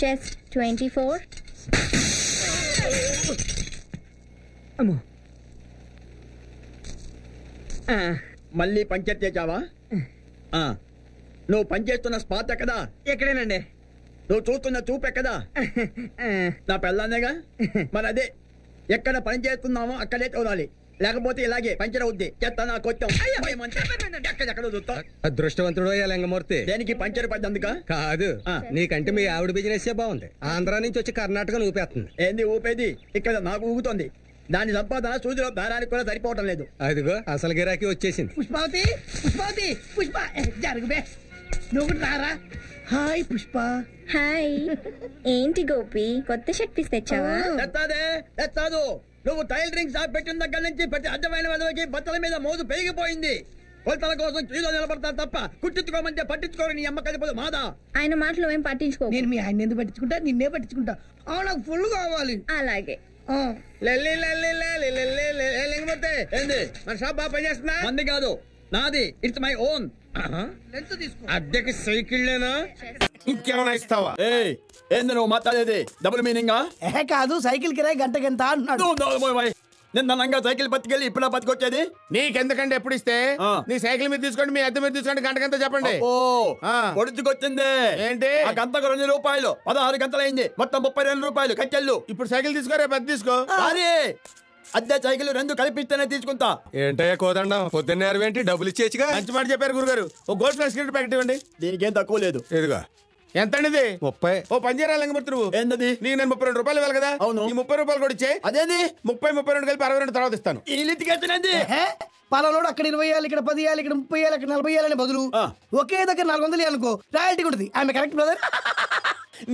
Chest twenty four మళ్ళీ puncture చేచావా నువ్వు పనిచేస్తున్న స్పాత్ ఎక్కదా ఎక్కడేనండి నువ్వు చూస్తున్న చూపు ఎక్కదా నా పెళ్ళానేగా మరి అదే ఎక్కడ పని చేస్తున్నామో అక్కడే చూడాలి లేకపోతే ఇలాగే పంచర్ అవుద్ది చెత్త నా కొత్తం అదృష్టవంతుడు లింగమూర్తి దానికి పంచర్ పడ్డందుక కాదు నీకంటే మీ ఆవిడ బిజినెస్ బాగుంది ఆంధ్ర నుంచి వచ్చి కర్ణాటక ఊపేస్తుంది ఏంది ఊపేది ఇక్కడ నాకు ఊగుతుంది దాని సంపాదన సూదిలో దారానికి కూడా సరిపోవటం లేదు అదిగో అసలు గిరాకీ వచ్చేసింది పుష్పావతి పుష్పావతి పుష్ప జరుగుబే నువ్వు రారా హాయ్ పుష్ప హాయ్ ఏంటి గోపి కొత్త శక్తి తెచ్చావా నువ్వు డ్రింక్ షాప్ పెట్టిన దగ్గర నుంచి ప్రతి అర్థమైన వదలకి బట్టల మీద మోజు పెరిగిపోయింది కొలతల కోసం క్యూలో నిలబడతారు తప్ప కుట్టించుకోమంటే పట్టించుకోరు నీ అమ్మ కలిపోదు మాదా ఆయన మాటలు ఏం పట్టించుకో నేను మీ ఆయన ఎందుకు పట్టించుకుంటా నిన్నే పట్టించుకుంటా ఆ నాకు ఫుల్ కావాలి అలాగే లేకపోతే మన షాప్ బాగా పనిచేస్తున్నా మంది కాదు నాది ఇట్స్ మై ఓన్ అద్దెకి లేనా ఇంకేమైనా ఇస్తావా ఏయ్ ఏంది నువ్వు మాట్లాడేది డబుల్ మీనింగ్ కాదు సైకిల్ కిరాయి గంట గంట అన్నాడు సైకిల్ బతికెళ్ళి ఇప్పుడు బతికొచ్చేది నీకెందుకంటే ఎప్పుడు ఇస్తే నీ సైకిల్ మీద తీసుకోండి మీ అద్దె మీద తీసుకోండి గంట గంట చెప్పండి ఓ పొడుచుకొచ్చింది ఏంటి ఆ గంటకు రెండు రూపాయలు పదహారు అయింది మొత్తం ముప్పై రెండు రూపాయలు కట్టెళ్ళు ఇప్పుడు సైకిల్ తీసుకోరే బతి తీసుకో అద్దె సైకిల్ రెండు కలిపిస్తేనే తీసుకుంటా ఏంటయ్యా కోదండం పొద్దున్నే నేరవేంటి డబ్బులు ఇచ్చేచ్చుగా మంచి మాట చెప్పారు గురుగారు ఓ గోల్డ్ ఫ్లాస్ సిగరెట్ ప్యాకెట్ ఇవ్వండి దీనికి ఏం తక్కువ లేదు ఎదుగా ఎంత అండి ముప్పై ఓ పంజీరా లింగమూర్తి నువ్వు ఏంటది నీకు నేను ముప్పై రెండు రూపాయలు ఇవ్వాలి కదా అవును ఈ ముప్పై రూపాయలు కూడా ఇచ్చే అదేంది ముప్పై ముప్పై రెండు కలిపి అరవై రెండు తర్వాత ఇస్తాను ఈ లితికెత్తనండి పలానోడు అక్కడ ఇరవై ఏళ్ళు ఇక్కడ పది ఏళ్ళు ఇక్కడ ముప్పై ఏళ్ళు అక్కడ నలభై ఏళ్ళు బదులు ఒకే దగ్గర నాలుగు వందలు అనుకో రాయల్టీ ఉంటుంది ఆమె కరెక్ట్ బ్రదర్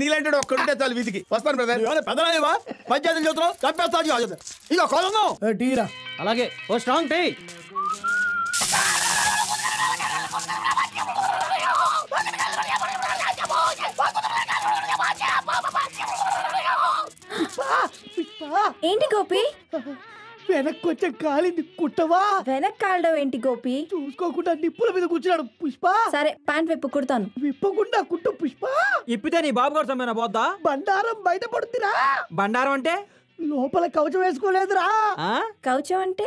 నీలాంటి ఒక్కడుంటే చాలు వీధికి వస్తాను బ్రదర్ పెద్దవా పంచాయతీ చూస్తున్నావు చంపేస్తాను ఇక కొలను టీరా అలాగే ఓ స్ట్రాంగ్ టీ ఏంటి గోపి వెనక్కి వచ్చే కాలింది కుట్టవా వెనక్ కాలడం ఏంటి గోపి చూసుకోకుండా నిప్పుల మీద కూర్చున్నాడు పుష్ప సరే ప్యాంట్ విప్పు కుడతాను విప్పకుండా కుట్టు పుష్ప ఇప్పితే నీ బాబు కోసం పోద్దా బండారం బయట పడుతురా బండారం అంటే లోపల కవచం వేసుకోలేదురా ఆ? అంటే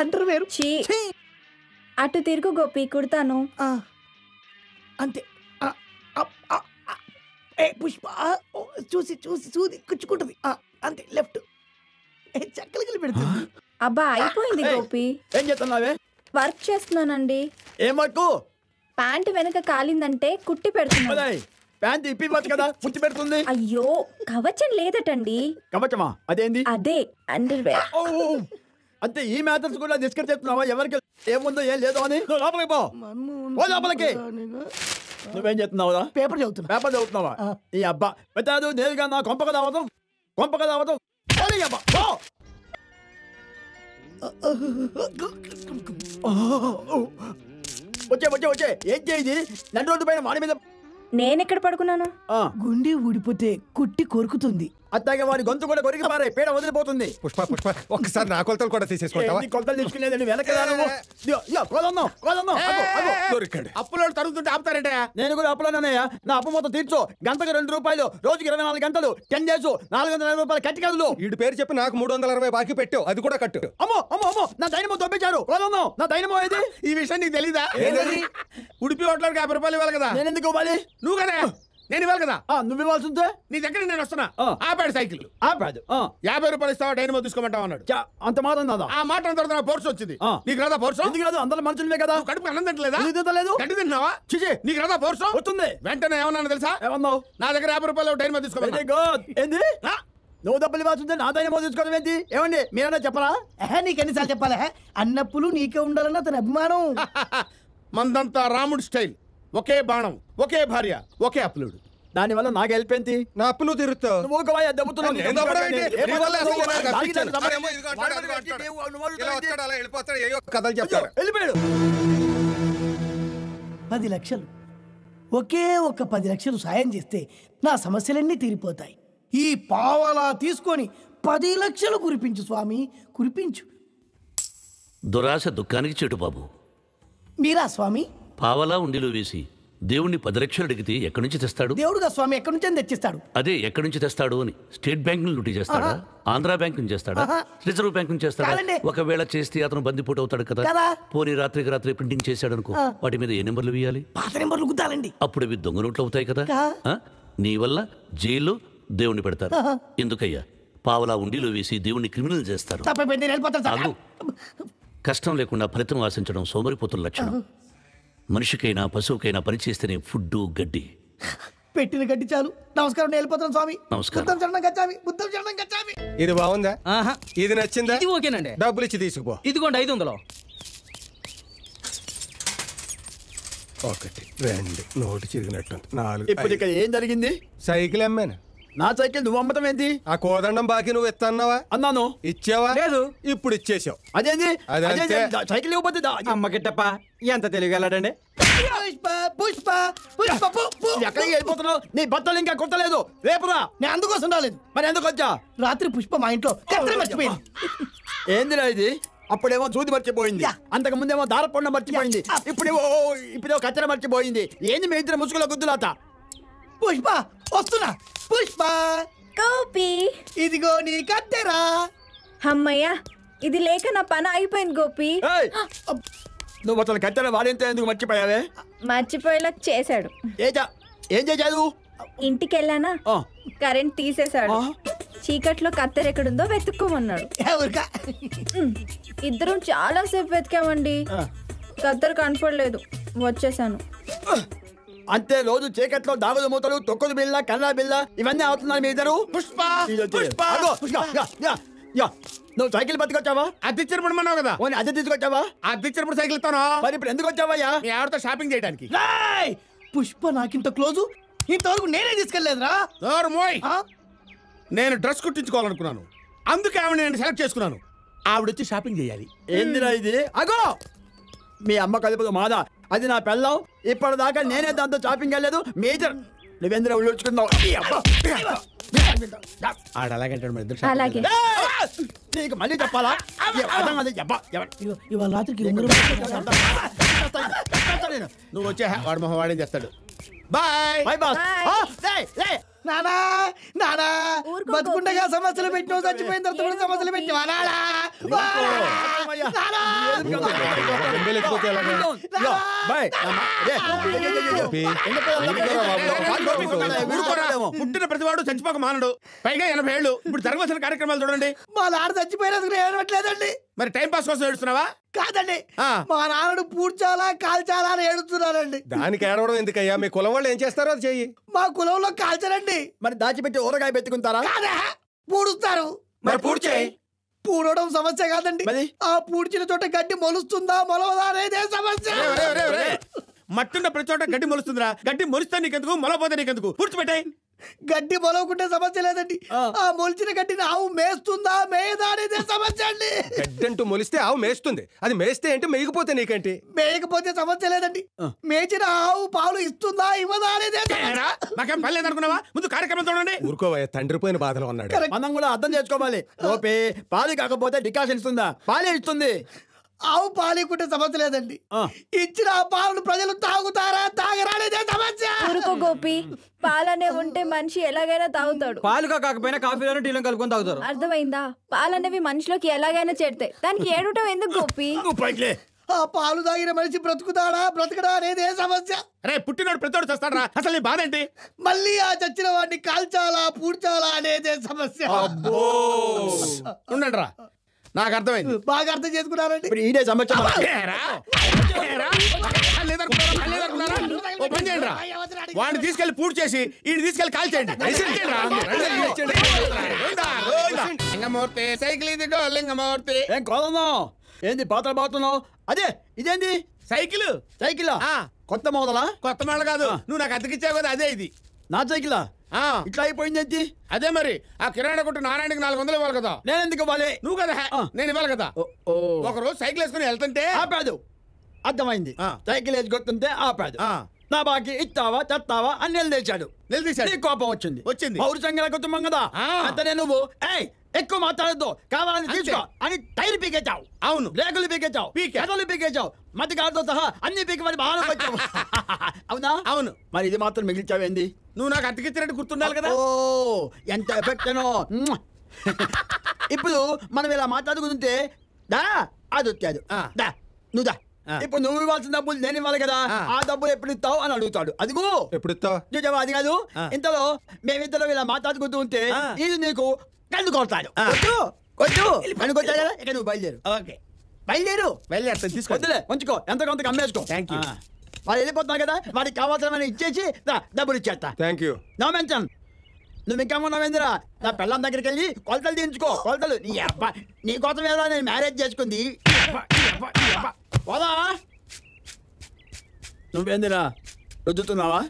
అంటారు వేరు అటు తిరుగు గోపి కుడతాను ఆ, అంతే ఏ పుష్ప ఓ, చూసి చూసి చూసి కుచ్చుకుంటుంది అంతే లెఫ్ట్ చక్కలికి పెడుతుంది అబ్బా అయిపోయింది గోపి ఏం చేస్తున్నావే వర్క్ చేస్తున్నానండి ఏం ప్యాంట్ వెనక కాలిందంటే కుట్టి పెడుతున్నా ప్యాంట్ ఇప్పివచ్చు కదా కుట్టి పెడుతుంది అయ్యో కవచం లేదటండి కవచమా అదేంది అదే అండర్వేర్ అంటే ఈ మ్యాటర్స్ కూడా డిస్కస్ చేస్తున్నావా ఎవరికి ఏముందో ఏం లేదో అని లోపలికి పో లోపలికి నువ్వేం చేస్తున్నావురా పేపర్ చదువుతున్నా పేపర్ చదువుతున్నావా ఈ అబ్బా పెట్టాదు నేరుగా నా కొంపక దావతం కొంపక దావతం కొట్టేయమ్మా వచ్చే వచ్చే వచ్చే ఏం చేయి నన్ను రోడ్డు పైన మాడి మీద నేను ఎక్కడ పడుకున్నాను గుండె ఊడిపోతే కుట్టి కొరుకుతుంది అట్లాగే వారి గొంతు కూడా కొరికి పారే పేడ వదిలిపోతుంది పుష్ప పుష్ప ఒకసారి నా కొలతలు కూడా తీసేసుకుంటావా కొలతలు తీసుకునేదండి అప్పులో తరుగుతుంటే ఆపుతారట నేను కూడా అప్పులోనన్నయ్య నా అప్పు మొత్తం తీర్చు గంటకు రెండు రూపాయలు రోజుకి ఇరవై నాలుగు గంటలు టెన్ డేస్ నాలుగు వందల రూపాయలు కట్టి కదలు వీడి పేరు చెప్పి నాకు మూడు వందల అరవై బాకీ పెట్టావు అది కూడా కట్టు అమ్మో అమ్మో అమ్మో నా దైనమో తొప్పించారు నా దైనమో ఏది ఈ విషయం నీకు తెలీదా ఉడిపి హోటల్ యాభై రూపాయలు ఇవ్వాలి కదా నేను ఎందుకు ఇవ్వాలి నువ్వు కదా నేను ఇవ్వాలి కదా నువ్వు ఇవ్వాల్సి ఉంటే నీ దగ్గర నేను వస్తున్నా ఆపాడు సైకిల్ ఆపాడు యాభై రూపాయలు ఇస్తావా డైన్ తీసుకోమంటావు అన్నాడు అంత మాత్రం కదా ఆ మాట తర్వాత పోర్స్ వచ్చింది నీకు రాదా పోర్స్ కాదు రాదు అందరూ మనుషులే కదా కడుపు అన్నం తింటలేదా తింటలేదు గడ్డి తిన్నావా చిచి నీకు రాదా పోర్స్ వస్తుంది వెంటనే ఏమన్నా తెలుసా ఏమన్నావు నా దగ్గర యాభై రూపాయలు డైన్ తీసుకోవాలి ఏంది నువ్వు డబ్బులు ఇవ్వాల్సిందే నా దైన తీసుకోవడం ఏంటి ఏమండి మీరన్నా చెప్పరా నీకు ఎన్నిసార్లు చెప్పాలా అన్నప్పులు నీకే ఉండాలన్న అతని అభిమానం మందంతా రాముడు స్టైల్ ఒకే బాణం ఒకే భార్య ఒకే దాని దానివల్ల నాకు వెళ్ళిపోయింది నా అప్పులు తిరుగుతావు పది లక్షలు ఒకే ఒక్క పది లక్షలు సాయం చేస్తే నా సమస్యలన్నీ తీరిపోతాయి ఈ పావలా తీసుకొని పది లక్షలు కురిపించు స్వామి కురిపించు దురాశ దుఃఖానికి చెడు బాబు మీరా స్వామి పావలా ఉండిలో వేసి దేవుణ్ణి పదరక్షలు అడిగితే ఎక్కడి నుంచి తెస్తాడు దేవుడుగా స్వామి ఎక్కడి నుంచి తెచ్చిస్తాడు అదే ఎక్కడి నుంచి తెస్తాడు అని స్టేట్ బ్యాంక్ లూటీ చేస్తాడా ఆంధ్ర బ్యాంక్ నుంచి చేస్తాడా రిజర్వ్ బ్యాంక్ నుంచి చేస్తాడా ఒకవేళ చేస్తే అతను బందిపోటు అవుతాడు కదా పోనీ రాత్రికి రాత్రి ప్రింటింగ్ చేశాడు అనుకో వాటి మీద ఏ నెంబర్లు వేయాలి పాత నెంబర్లు గుద్దాలండి అప్పుడు అవి దొంగ నోట్లు అవుతాయి కదా నీ వల్ల జైలు దేవుణ్ణి పెడతారు ఎందుకయ్యా పావలా ఉండిలో వేసి దేవుణ్ణి క్రిమినల్ చేస్తారు కష్టం లేకుండా ఫలితం ఆశించడం సోమరిపోతున్న లక్షణం మనిషికైనా పశువుకైనా పనిచేస్తేనే ఫుడ్ గడ్డి పెట్టిన గడ్డి చాలు నమస్కారం నేను స్వామి నమస్కారం బుద్ధం చరణం గచ్చామి బుద్ధం చరణం గచ్చామి ఇది బాగుందా ఆహా ఇది నచ్చిందా ఇది ఓకేనండి డబ్బులు ఇచ్చి తీసుకుపో ఇదిగోండి ఐదు వందలు ఒకటి రెండు నోటి చిరిగినట్టుంది నాలుగు ఇప్పుడు ఇక్కడ ఏం జరిగింది సైకిల్ అమ్మాను నా సైకిల్ నువ్వు అమ్మటం ఏంటి ఆ కోదండం బాకీ నువ్వు ఇస్తాన్నావా అన్నాను ఇచ్చావా లేదు ఇప్పుడు ఇచ్చేసావు అదేంది అదే సైకిల్ ఇవ్వబోతే అమ్మకిట్టప్ప ఎంత తెలియగలడండి పుష్ప నీ ఇంకా నేను అందుకోసం మరి రాత్రి పుష్ప మా ఇంట్లో కత్తిరి మర్చిపోయింది ఏందిరా ఇది అప్పుడేమో దూది మర్చిపోయింది అంతకు ముందేమో దారపొండ మర్చిపోయింది ఇప్పుడేమో ఇప్పుడేమో కచ్చర మర్చిపోయింది ఏంది మీ ఇద్దరు ముసుగులో గుద్దులాత పుష్ప వస్తున్నా పుష్ప గోపి ఇదిగో నీ కత్తెరా అమ్మయ్యా ఇది లేక నా పని అయిపోయింది గోపి నువ్వు అతను కత్తెర వాడింత ఎందుకు మర్చిపోయావే మర్చిపోయేలా చేశాడు ఏం చేశాడు ఇంటికి వెళ్ళానా కరెంట్ తీసేశాడు చీకట్లో కత్తెర ఎక్కడుందో వెతుక్కోమన్నాడు ఇద్దరం చాలా సేపు వెతికామండి కత్తెర కనపడలేదు వచ్చేసాను అంతే రోజు చీకట్లో దాగుడు మూతలు తొక్కుదు బిల్ల కన్నా బిల్ల ఇవన్నీ అవుతున్నారు మీ ఇద్దరు పుష్ప యా, యా, నువ్వు సైకిల్ బతికొచ్చావా అద్దె ఇచ్చినప్పుడు మనం కదా పోనీ అద్దె తీసుకొచ్చావా అద్దె ఇచ్చినప్పుడు సైకిల్ ఇస్తాను మరి ఇప్పుడు ఎందుకు వచ్చావయ్యా ఎవరితో ఆవిడతో షాపింగ్ చేయడానికి రాయ్ పుష్ప నాకింత క్లోజు ఇంతవరకు నేనే తీసుకెళ్లేదురా ఓర్ మోయ్ నేను డ్రెస్ కుట్టించుకోవాలనుకున్నాను అందుకే ఆవిడ నేను సెలెక్ట్ చేసుకున్నాను ఆవిడ వచ్చి షాపింగ్ చేయాలి ఏందిరా ఇది అగో మీ అమ్మ కలిపి మాదా అది నా పెళ్ళం ఇప్పటిదాకా నేనే దాంతో చాపింగ్ వెళ్ళలేదు మేజర్ నువ్వేంద్ర ఉళ్ళుచుకుందావు మళ్ళీ చెప్పాలా నువ్వు వచ్చే వాడి మొహం వాడేం చేస్తాడు బాయ్ బాయ్ బాస్ నానా నానా బతుకుండగా సమస్యలు పెట్టిన చచ్చిపోయిన తర్వాత కూడా సమస్యలు పెట్టిన పుట్టిన ప్రతివాడు చచ్చిపోక మానడు పైగా ఎనభై ఏళ్ళు ఇప్పుడు జరగవలసిన కార్యక్రమాలు చూడండి మా నాన్న చచ్చిపోయినందుకు ఏమట్లేదండి మరి టైం పాస్ కోసం ఏడుస్తున్నావా కాదండి మా నాన్నడు పూడ్చాలా కాల్చాలా అని ఏడుతున్నారండి దానికి ఏడవడం ఎందుకయ్యా మీ కులం వాళ్ళు ఏం చేస్తారో అది చెయ్యి మా కులంలో కాల్చాలండి మరి దాచిపెట్టి ఊరగాయ పెట్టుకుంటారా పూడుస్తారు మరి పూడ్చేయి పూడవడం సమస్య కాదండి ఆ పూడ్చిన చోట గడ్డి మొలుస్తుందా మొలవదా అనేదే సమస్య మట్టున్న ప్రతి చోట గడ్డి మొలుస్తుందిరా గడ్డి మొలుస్తా నీకెందుకు మొలపోతే నీకెందుకు పూడ్చిపెట్టాయి గడ్డి మొలవకుంటే సమస్య లేదండి ఆ మొలిచిన గడ్డిని ఆవు మేస్తుందా మేయదా అనేది సమస్య అండి గడ్డి అంటూ మొలిస్తే ఆవు మేస్తుంది అది మేస్తే అంటే మేయకపోతే నీకంటే మేయకపోతే సమస్య లేదండి మేచిన ఆవు పాలు ఇస్తుందా ఇవ్వదా అనేది నాకేం పర్లేదు అనుకున్నావా ముందు కార్యక్రమం చూడండి ఊరుకోవయ్య తండ్రి పోయిన బాధలో ఉన్నాడు మనం కూడా అర్థం చేసుకోవాలి ఓపే పాలు కాకపోతే డికాషన్ ఇస్తుందా పాలే ఇస్తుంది ఆవు పాలికుంటే సమస్య లేదండి ఇచ్చిన ఆ పాలను ప్రజలు తాగుతారా తాగరాలేదే సమస్య ఊరుకో గోపి పాలనే ఉంటే మనిషి ఎలాగైనా తాగుతాడు పాలుగా కాకపోయినా కాఫీలోనే టీలో కలుపుకొని తాగుతారు అర్థమైందా పాలనేవి మనిషిలోకి ఎలాగైనా చేరుతాయి దానికి ఏడుటం ఎందుకు గోపి ఆ పాలు తాగిన మనిషి బ్రతుకుతాడా బ్రతకడా అనేది సమస్య రే పుట్టినాడు ప్రతోడు రా అసలు నీ బాధేంటి మళ్ళీ ఆ చచ్చిన వాడిని కాల్చాలా పూడ్చాలా అనేదే సమస్య ఉండండి రా నాకు అర్థమైంది బాగా అర్థం చేసుకున్నారండి ఇదే ఈడే సమస్య ఓ చేయండి రా వాడిని తీసుకెళ్లి పూర్తి చేసి ఈయన తీసుకెళ్లి కాల్ చేయండి లింగమూర్తి సైకిల్ ఇదిగో లింగమూర్తి ఏం కోదన్నా ఏంది పాత్ర బాగుతున్నావు అదే ఇదేంది సైకిల్ సైకిల్ కొత్త మోదలా కొత్త మోడల్ కాదు నువ్వు నాకు అతికిచ్చావు కదా అదే ఇది నా సైకిలా ఇట్లా అయిపోయింది ఏంటి అదే మరి ఆ కిరాణా కొట్టు నారాయణకి నాలుగు వందలు ఇవ్వాలి కదా నేను ఎందుకు ఇవ్వాలి నువ్వు కదా నేను ఇవ్వాలి కదా ఒకరోజు సైకిల్ వేసుకుని వెళ్తుంటే ఆపాదు అర్థమైంది సైకిల్ వేసుకొస్తుంటే ఆపాదు నా బాకీ ఇస్తావా తెస్తావా అని నిలదీశాడు నిలదీశాడు నీ కోపం వచ్చింది వచ్చింది పౌరుషంగా కుటుంబం కదా అంతనే నువ్వు ఏయ్ ఎక్కువ మాట్లాడద్దు కావాలని తీసుకో అని టైర్ పీకేచావు అవును రేకులు పీకేచావు పీకేదలు పీకేచావు మతి కాడుతో సహా అన్ని పీకి మరి బాగా వచ్చావు అవునా అవును మరి ఇది మాత్రం మిగిలిచావేంది నువ్వు నాకు అతికిచ్చినట్టు గుర్తుండాలి కదా ఓ ఎంత ఎఫెక్ట్ అనో ఇప్పుడు మనం ఇలా మాట్లాడుకుంటుంటే దా అది వచ్చాదు దా నువ్వు దా ఇప్పుడు నువ్వు ఇవ్వాల్సిన డబ్బులు నేను ఇవ్వాలి కదా ఆ డబ్బులు ఎప్పుడు ఇస్తావు అని అడుగుతాడు అదిగో ఎప్పుడు ఇస్తావు అది కాదు ఇంతలో మేమిద్దరం ఇలా మాట్లాడుకుంటూ ఉంటే ఇది నీకు కళ్ళు కొడతాడు కొట్టు పనికొచ్చా నువ్వు బయలుదేరు ఓకే బయలుదేరు బయలుదేరు తీసుకొద్దులే ఉంచుకో ఎంత కొంత అమ్మేసుకో థ్యాంక్ యూ వాళ్ళు వెళ్ళిపోతున్నారు కదా వాడికి కావాల్సిన ఇచ్చేసి డబ్బులు ఇచ్చేస్తా థ్యాంక్ యూ నో నువ్వు ఇంకా ఉన్నావేందిరా నా పిల్లల దగ్గరికి వెళ్ళి కొలతలు తీయించుకో కొలతలు నీ అబ్బా నీ కోసం ఏదో నేను మ్యారేజ్ చేసుకుంది పోదా నువ్వేందిరా రుద్దుతున్నావా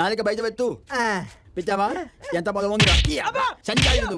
నాలిక బయట పెట్టు పెట్టావా ఎంత బలం ఉంది